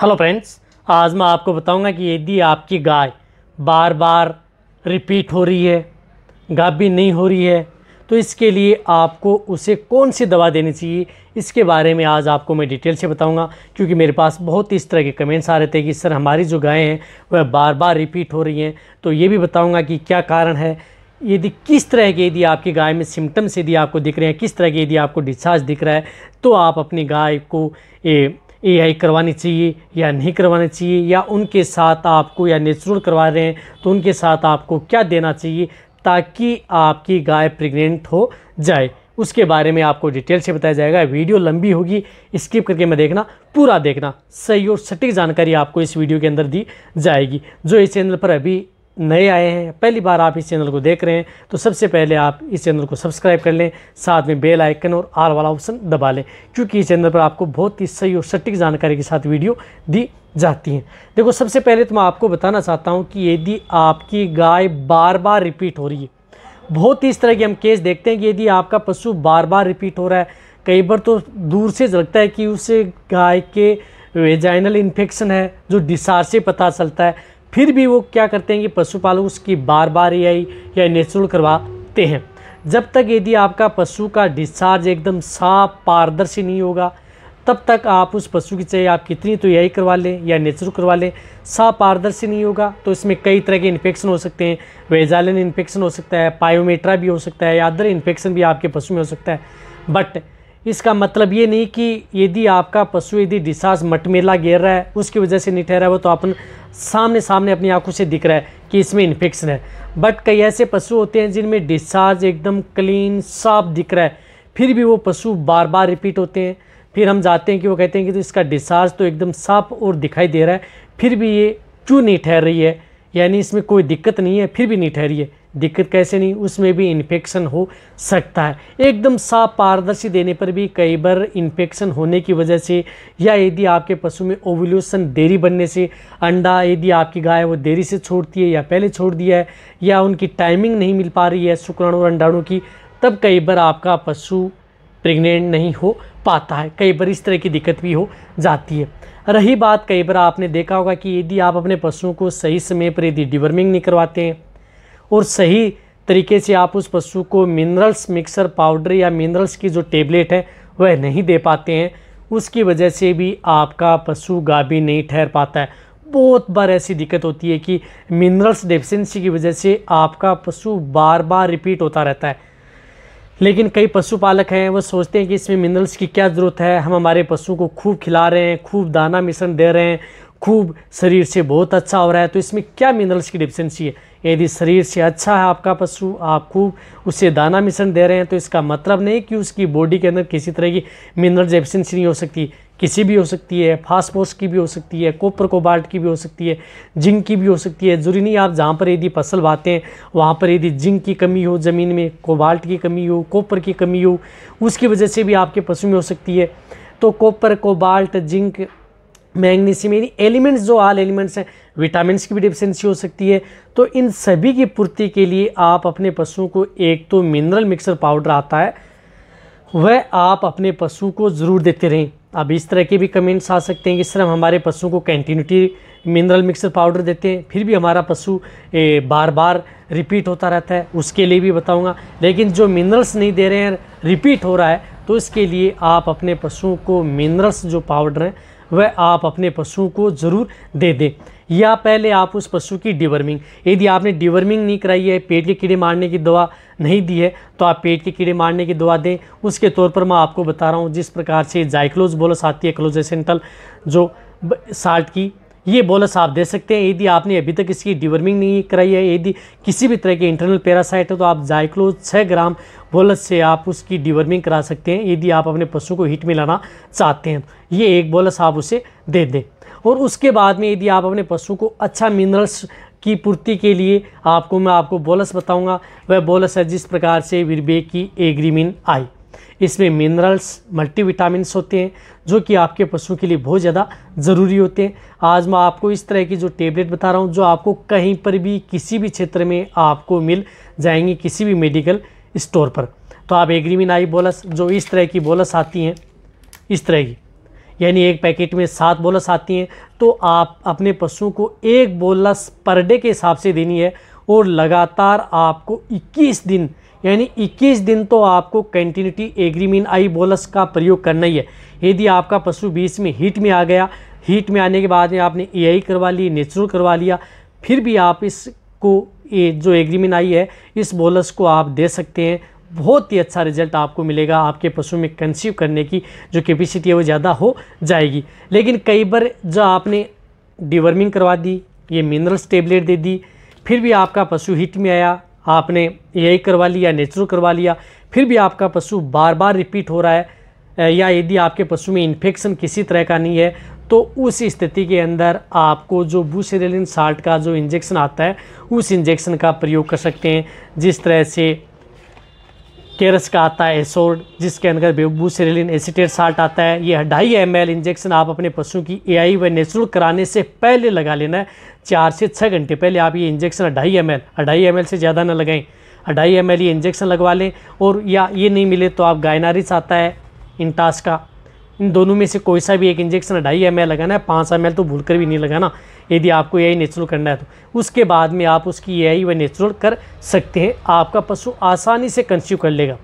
hello friends आज मैं आपको बताऊंगा कि यदि आपकी गाय बार बार रिपीट हो रही है गाभी नहीं हो रही है तो इसके लिए आपको उसे कौन सी दवा देनी चाहिए इसके बारे में आज आपको मैं डिटेल से बताऊंगा क्योंकि मेरे पास बहुत इस तरह के कमेंट्स आ रहे थे कि सर हमारी जो गायें हैं वह बार बार रिपीट हो रही हैं तो ये भी बताऊँगा कि क्या कारण है यदि किस तरह के यदि आपकी गाय में सिम्टम्स यदि आपको दिख रहे हैं किस तरह के यदि आपको डिस्चार्ज दिख रहा है तो आप अपनी गाय को ए, एआई करवानी चाहिए या नहीं करवानी चाहिए या उनके साथ आपको या नेचुरल करवा रहे हैं तो उनके साथ आपको क्या देना चाहिए ताकि आपकी गाय प्रेग्नेंट हो जाए उसके बारे में आपको डिटेल से बताया जाएगा वीडियो लंबी होगी स्किप करके मैं देखना पूरा देखना सही और सटीक जानकारी आपको इस वीडियो के अंदर दी जाएगी जो इस चैनल पर अभी नए आए हैं पहली बार आप इस चैनल को देख रहे हैं तो सबसे पहले आप इस चैनल को सब्सक्राइब कर लें साथ में बेल आइकन और आर वाला ऑप्शन दबा लें क्योंकि इस चैनल पर आपको बहुत ही सही और सटीक जानकारी के साथ वीडियो दी जाती हैं देखो सबसे पहले तो मैं आपको बताना चाहता हूँ कि यदि आपकी गाय बार बार रिपीट हो रही है बहुत ही इस तरह के हम केस देखते हैं कि यदि आपका पशु बार बार रिपीट हो रहा है कई बार तो दूर से लगता है कि उस गाय के वेजाइनल इन्फेक्शन है जो डिसार से पता चलता है फिर भी वो क्या करते हैं कि पशुपालक उसकी बार बार आई या निःशुल्क करवाते हैं जब तक यदि आपका पशु का डिस्चार्ज एकदम साफ पारदर्शी नहीं होगा तब तक आप उस पशु की चाहे आप कितनी तो यही करवा लें या नेचुरल करवा लें साफ पारदर्शी नहीं होगा तो इसमें कई तरह के इन्फेक्शन हो सकते हैं वेजालन इन्फेक्शन हो सकता है पायोमेट्रा भी हो सकता है या अदर इन्फेक्शन भी आपके पशु में हो सकता है बट इसका मतलब ये नहीं कि यदि आपका पशु यदि डिसास मटमेला गिर रहा है उसकी वजह से नहीं ठहरा है वो तो अपन सामने सामने अपनी आंखों से दिख रहा है कि इसमें इन्फेक्शन है बट कई ऐसे पशु होते हैं जिनमें डिस्चार्ज एकदम क्लीन साफ दिख रहा है फिर भी वो पशु बार बार रिपीट होते हैं फिर हम जाते हैं कि वो कहते हैं कि तो इसका डिस्चार्ज तो एकदम साफ और दिखाई दे रहा है फिर भी ये क्यों नहीं ठहर रही है यानी इसमें कोई दिक्कत नहीं है फिर भी नहीं ठहरी है दिक्कत कैसे नहीं उसमें भी इन्फेक्शन हो सकता है एकदम साफ पारदर्शी देने पर भी कई बार इन्फेक्शन होने की वजह से या यदि आपके पशु में ओवल्यूशन देरी बनने से अंडा यदि आपकी गाय वो देरी से छोड़ती है या पहले छोड़ दिया है या उनकी टाइमिंग नहीं मिल पा रही है शुक्राणु और अंडाणु की तब कई बार आपका पशु प्रेग्नेंट नहीं हो पाता है कई बार इस तरह की दिक्कत भी हो जाती है रही बात कई बार आपने देखा होगा कि यदि आप अपने पशुओं को सही समय पर यदि डिवर्मिंग नहीं करवाते हैं और सही तरीके से आप उस पशु को मिनरल्स मिक्सर पाउडर या मिनरल्स की जो टेबलेट है वह नहीं दे पाते हैं उसकी वजह से भी आपका पशु गाभी नहीं ठहर पाता है बहुत बार ऐसी दिक्कत होती है कि मिनरल्स डेफिशेंसी की वजह से आपका पशु बार बार रिपीट होता रहता है लेकिन कई पशुपालक हैं वो सोचते हैं कि इसमें मिनरल्स की क्या ज़रूरत है हम हमारे पशु को खूब खिला रहे हैं खूब दाना मिश्रण दे रहे हैं खूब शरीर से बहुत अच्छा हो रहा है तो इसमें क्या मिनरल्स की डिफिशेंसी है यदि शरीर से अच्छा है आपका पशु आप खूब उसे दाना मिश्रण दे रहे हैं तो इसका मतलब नहीं कि उसकी बॉडी के अंदर किसी तरह की मिनरल डेफिशिएंसी नहीं हो सकती किसी भी हो सकती है फास्फोस की भी हो सकती है कोपर कोबाल्ट की भी हो सकती है जिंक की भी हो सकती है जरूरी नहीं आप जहाँ पर यदि फसल बाते हैं वहाँ पर यदि जिंक की कमी हो ज़मीन में कोबाल्ट की कमी हो कोपर की कमी हो उसकी वजह से भी आपके पशु में हो सकती है तो कोपर कोबाल्ट जिंक मैग्नीशियम यानी एलिमेंट्स जो आल एलिमेंट्स हैं विटामिनस की भी डिफिशेंसी हो सकती है तो इन सभी की पूर्ति के लिए आप अपने पशुओं को एक तो मिनरल मिक्सर पाउडर आता है वह आप अपने पशु को ज़रूर देते रहें अब इस तरह के भी कमेंट्स आ सकते हैं कि सर हम हमारे पशुओं को कंटिन्यूटी मिनरल मिक्सर पाउडर देते हैं फिर भी हमारा पशु बार बार रिपीट होता रहता है उसके लिए भी बताऊंगा लेकिन जो मिनरल्स नहीं दे रहे हैं रिपीट हो रहा है तो इसके लिए आप अपने पशुओं को मिनरल्स जो पाउडर हैं वह आप अपने पशु को ज़रूर दे दें या पहले आप उस पशु की डिवर्मिंग यदि आपने डिवर्मिंग नहीं कराई है पेट के कीड़े मारने की दवा नहीं दी है तो आप पेट के कीड़े मारने की दवा दें उसके तौर पर मैं आपको बता रहा हूँ जिस प्रकार से जाइक्लोज बोलस आती है क्लोजेसेंटल जो साल्ट की ये बोनस आप दे सकते हैं यदि आपने अभी तक इसकी डिवर्मिंग नहीं कराई है यदि किसी भी तरह के इंटरनल पैरासाइट है तो आप जाइक्लो छः ग्राम बोनस से आप उसकी डिवर्मिंग करा सकते हैं यदि आप अपने पशु को हीट में लाना चाहते हैं तो ये एक बोनस आप उसे दे दें और उसके बाद में यदि आप अपने पशु को अच्छा मिनरल्स की पूर्ति के लिए आपको मैं आपको बोलस बताऊंगा वह बोलस है जिस प्रकार से विरबे की एग्रीमिन आई इसमें मिनरल्स मल्टीविटामिन होते हैं जो कि आपके पशु के लिए बहुत ज़्यादा ज़रूरी होते हैं आज मैं आपको इस तरह की जो टेबलेट बता रहा हूँ जो आपको कहीं पर भी किसी भी क्षेत्र में आपको मिल जाएंगी किसी भी मेडिकल स्टोर पर तो आप एग्रीमिन आई बोलस जो इस तरह की बोलस आती हैं इस तरह की यानी एक पैकेट में सात बोलस आती हैं तो आप अपने पशुओं को एक बोलस पर डे के हिसाब से देनी है और लगातार आपको 21 दिन यानी 21 दिन तो आपको कंटिन्यूटी एग्रीमेंट आई बोलस का प्रयोग करना ही है यदि आपका पशु बीच में हीट में आ गया हीट में आने के बाद में आपने ए करवा ली नेचुरल करवा लिया फिर भी आप इसको ये जो एग्रीमेंट आई है इस बोलस को आप दे सकते हैं बहुत ही अच्छा रिजल्ट आपको मिलेगा आपके पशु में कंसीव करने की जो कैपेसिटी है वो ज़्यादा हो जाएगी लेकिन कई बार जो आपने डिवर्मिंग करवा दी ये मिनरल्स टेबलेट दे दी फिर भी आपका पशु हिट में आया आपने ए करवा लिया नेचुरल करवा लिया फिर भी आपका पशु बार बार रिपीट हो रहा है या यदि आपके पशु में इन्फेक्शन किसी तरह का नहीं है तो उस स्थिति के अंदर आपको जो बूसेरेलिन साल्ट का जो इंजेक्शन आता है उस इंजेक्शन का प्रयोग कर सकते हैं जिस तरह से केरस का आता है एसोर्ड जिसके अंदर सेरेलिन एसिटेट साल्ट आता है ये ढाई एम इंजेक्शन आप अपने पशु की एआई व नेचुरल कराने से पहले लगा लेना है चार से छः घंटे पहले आप ये इंजेक्शन ढाई एम एल ढाई एम से ज़्यादा ना लगाएं ढाई एम ये इंजेक्शन लगवा लें और या ये नहीं मिले तो आप गायनारिस आता है इंटास का इन दोनों में से कोई सा भी एक इंजेक्शन ढाई एम लगाना है पाँच एम तो भूल भी नहीं लगाना यदि आपको ए नेचुरल करना है तो उसके बाद में आप उसकी ए व नेचुरल कर सकते हैं आपका पशु आसानी से कंस्यू कर लेगा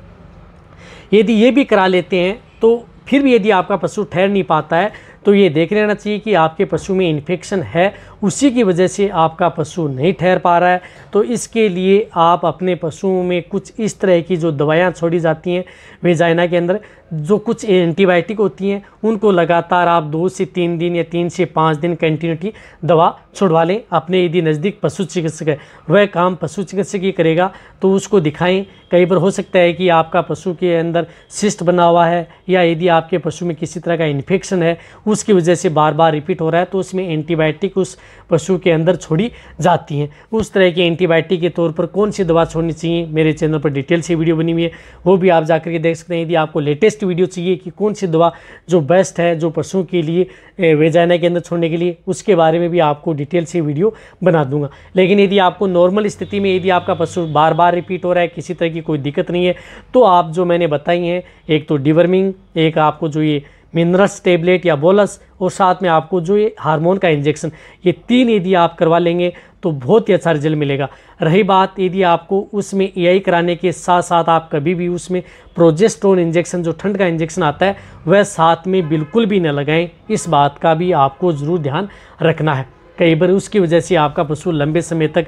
यदि ये भी करा लेते हैं तो फिर भी यदि आपका पशु ठहर नहीं पाता है तो ये देख लेना चाहिए कि आपके पशु में इन्फेक्शन है उसी की वजह से आपका पशु नहीं ठहर पा रहा है तो इसके लिए आप अपने पशुओं में कुछ इस तरह की जो दवाइयाँ छोड़ी जाती हैं वेजाइना के अंदर जो कुछ एंटीबायोटिक होती हैं उनको लगातार आप दो से तीन दिन या तीन से पाँच दिन कंटिन्यूटी दवा छुड़वा लें अपने यदि नज़दीक पशु चिकित्सक है वह काम पशु चिकित्सक ही करेगा तो उसको दिखाएं कई बार हो सकता है कि आपका पशु के अंदर सिस्ट बना हुआ है या यदि आपके पशु में किसी तरह का इन्फेक्शन है उसकी वजह से बार बार रिपीट हो रहा है तो उसमें एंटीबायोटिक उस पशु के अंदर छोड़ी जाती हैं उस तरह के एंटीबायोटिक के तौर पर कौन सी दवा छोड़नी चाहिए मेरे चैनल पर डिटेल से वीडियो बनी हुई है वो भी आप जाकर के देख सकते हैं यदि आपको लेटेस्ट वीडियो चाहिए कि कौन सी दवा जो बेस्ट है जो पशुओं के लिए वेजाइना के अंदर छोड़ने के लिए उसके बारे में भी आपको डिटेल से वीडियो बना दूंगा लेकिन यदि आपको नॉर्मल स्थिति में यदि आपका पशु बार बार रिपीट हो रहा है किसी तरह की कोई दिक्कत नहीं है तो आप जो मैंने बताई हैं एक तो डिवर्मिंग एक आपको जो ये मिनरल्स टेबलेट या बोलस और साथ में आपको जो ये हार्मोन का इंजेक्शन ये तीन यदि आप करवा लेंगे तो बहुत ही अच्छा रिजल्ट मिलेगा रही बात यदि आपको उसमें ए कराने के साथ साथ आप कभी भी उसमें प्रोजेस्ट्रोन इंजेक्शन जो ठंड का इंजेक्शन आता है वह साथ में बिल्कुल भी न लगाएं इस बात का भी आपको ज़रूर ध्यान रखना है कई बार उसकी वजह से आपका पशु लंबे समय तक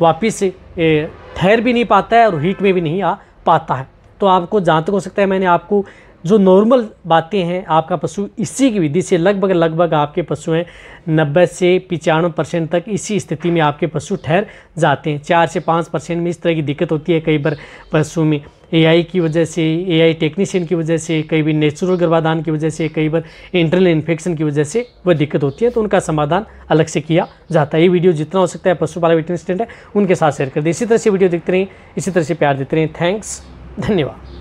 वापिस ठहर भी नहीं पाता है और हीट में भी नहीं आ पाता है तो आपको जहाँ तक हो सकता है मैंने आपको जो नॉर्मल बातें हैं आपका पशु इसी की विधि से लगभग लगभग आपके पशुएँ नब्बे से पचानवे परसेंट तक इसी स्थिति में आपके पशु ठहर जाते हैं चार से पाँच परसेंट में इस तरह की दिक्कत होती है कई बार पशु में एआई की वजह से एआई टेक्नीशियन की वजह से कई बार नेचुरल गर्भाधान की वजह से कई बार इंटरनल इन्फेक्शन की वजह से वह दिक्कत होती है तो उनका समाधान अलग से किया जाता है ये वीडियो जितना हो सकता है पशुपालक वेटनरी है उनके साथ शेयर कर दें इसी तरह से वीडियो देखते रहें इसी तरह से प्यार देते रहें थैंक्स धन्यवाद